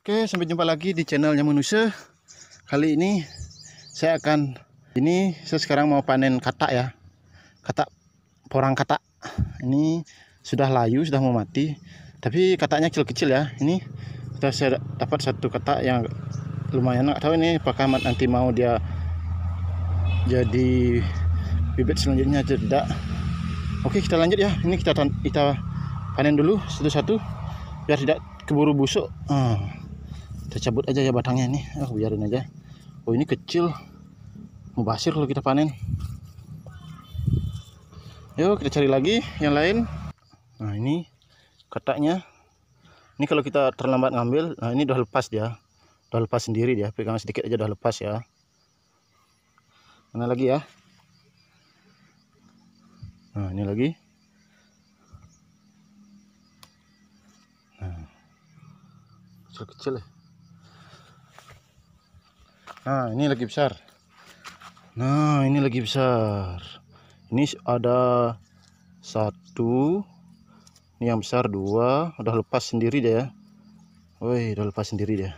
Oke, sampai jumpa lagi di channelnya manusia. Kali ini saya akan ini saya sekarang mau panen katak ya. Katak porang katak. Ini sudah layu, sudah mau mati. Tapi katanya kecil-kecil ya. Ini kita saya dapat satu katak yang lumayan. Tahu ini apakah nanti mau dia jadi bibit selanjutnya atau tidak. Oke, kita lanjut ya. Ini kita kita panen dulu satu-satu biar tidak keburu busuk. Hmm kita cabut aja ya batangnya ini Aku ah, biarin aja oh ini kecil Mau basir kalau kita panen yuk kita cari lagi yang lain nah ini kataknya ini kalau kita terlambat ngambil nah ini udah lepas dia udah lepas sendiri dia pegang sedikit aja udah lepas ya mana lagi ya nah ini lagi nah kecil-kecil ya Nah, ini lagi besar. Nah, ini lagi besar. Ini ada satu, ini yang besar dua, udah lepas sendiri deh ya. Woi, udah lepas sendiri deh.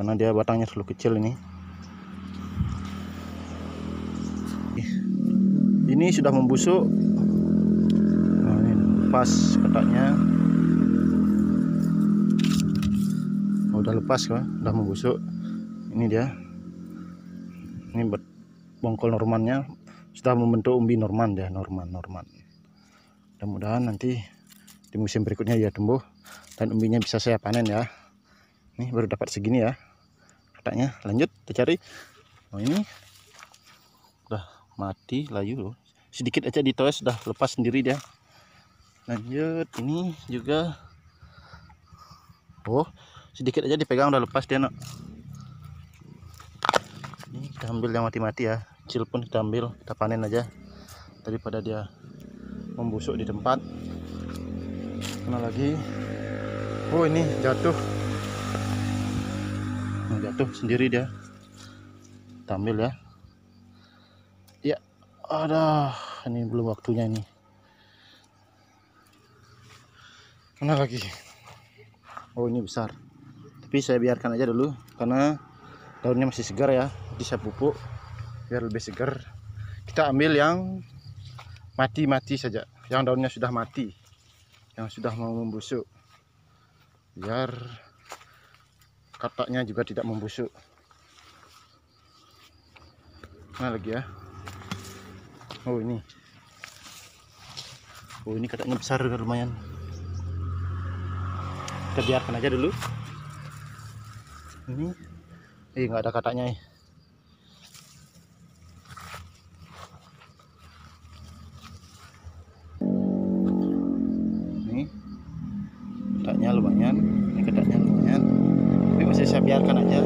Karena dia batangnya terlalu kecil ini. Ini sudah membusuk. Nah, ini lepas kotaknya. udah lepas ya udah membusuk ini dia ini bongkol normannya sudah membentuk umbi norman ya norman norman mudah-mudahan nanti di musim berikutnya ya tumbuh dan umbinya bisa saya panen ya ini baru dapat segini ya katanya lanjut kita cari oh ini udah mati layu loh sedikit aja di toes sudah lepas sendiri dia lanjut ini juga oh sedikit aja dipegang udah lepas dia nak ini kita ambil yang mati-mati ya cil pun kita ambil kita panen aja daripada dia membusuk di tempat kena lagi oh ini jatuh nah, jatuh sendiri dia kita ambil ya ya ada ini belum waktunya ini mana lagi oh ini besar tapi saya biarkan aja dulu karena daunnya masih segar ya jadi saya pupuk biar lebih segar kita ambil yang mati-mati saja yang daunnya sudah mati yang sudah mau membusuk biar kataknya juga tidak membusuk nah lagi ya oh ini oh ini kataknya besar lumayan kita biarkan aja dulu ini eh nggak ada katanya ya ini katanya lumayan ini katanya lumayan tapi masih saya biarkan aja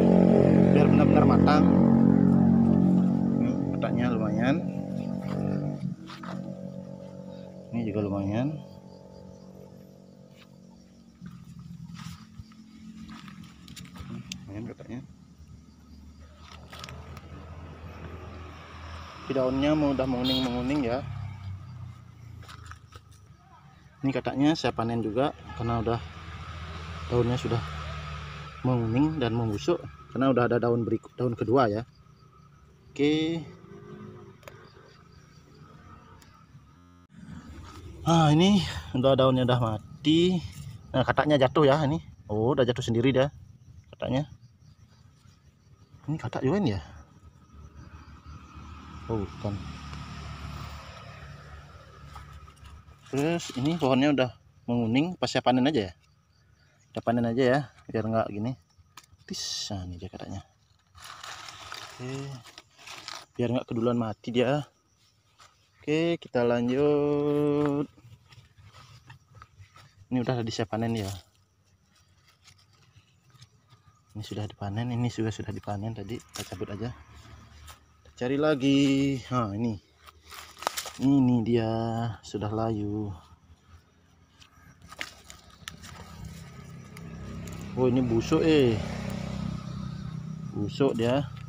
biar benar-benar matang ini katanya lumayan ini juga lumayan lumayan katanya di daunnya udah menguning menguning ya ini katanya saya panen juga karena udah daunnya sudah menguning dan membusuk karena udah ada daun berikut daun kedua ya oke nah ini udah daunnya udah mati nah katanya jatuh ya ini oh udah jatuh sendiri dah katanya ini juga ini ya oh bukan terus ini pohonnya udah menguning pas saya panen aja ya kita panen aja ya biar enggak gini tis nih ini dia katanya oke biar enggak keduluan mati dia oke kita lanjut ini udah tadi saya panen ya ini sudah dipanen ini juga sudah dipanen tadi kita cabut aja kita cari lagi nah ini ini dia sudah layu oh ini busuk eh busuk dia